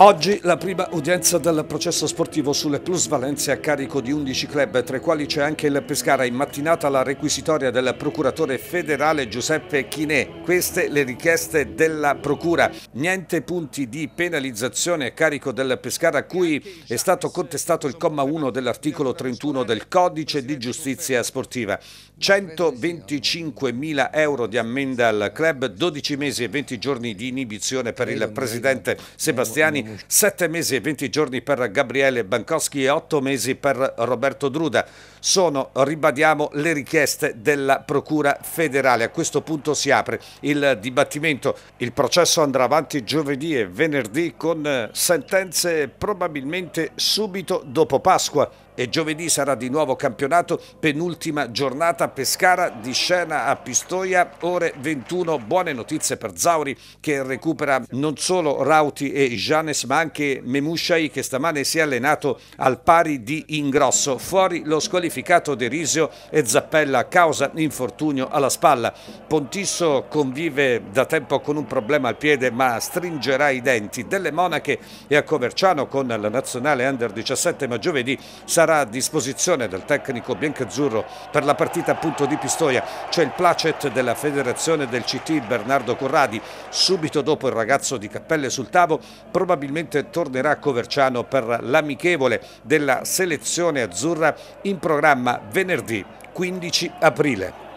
Oggi la prima udienza del processo sportivo sulle plusvalenze a carico di 11 club, tra i quali c'è anche il Pescara. In mattinata la requisitoria del procuratore federale Giuseppe Chinè. Queste le richieste della procura. Niente punti di penalizzazione a carico del Pescara a cui è stato contestato il comma 1 dell'articolo 31 del Codice di Giustizia Sportiva. 125.000 euro di ammenda al club, 12 mesi e 20 giorni di inibizione per il presidente Sebastiani Sette mesi e venti giorni per Gabriele Bankowski e otto mesi per Roberto Druda. Sono, ribadiamo, le richieste della Procura federale. A questo punto si apre il dibattimento. Il processo andrà avanti giovedì e venerdì con sentenze probabilmente subito dopo Pasqua e giovedì sarà di nuovo campionato, penultima giornata Pescara di scena a Pistoia, ore 21. Buone notizie per Zauri che recupera non solo Rauti e Janes ma anche Memushai che stamane si è allenato al pari di Ingrosso. Fuori lo squalificato Derisio e Zappella a causa infortunio alla spalla. Pontisso convive da tempo con un problema al piede ma stringerà i denti. Delle Monache e a Coverciano con la nazionale Under 17 ma giovedì sarà sarà a disposizione del tecnico biancazzurro per la partita appunto di Pistoia. C'è cioè il placet della federazione del CT Bernardo Corradi. Subito dopo il ragazzo di Cappelle sul Tavo probabilmente tornerà a Coverciano per l'amichevole della selezione azzurra in programma venerdì 15 aprile.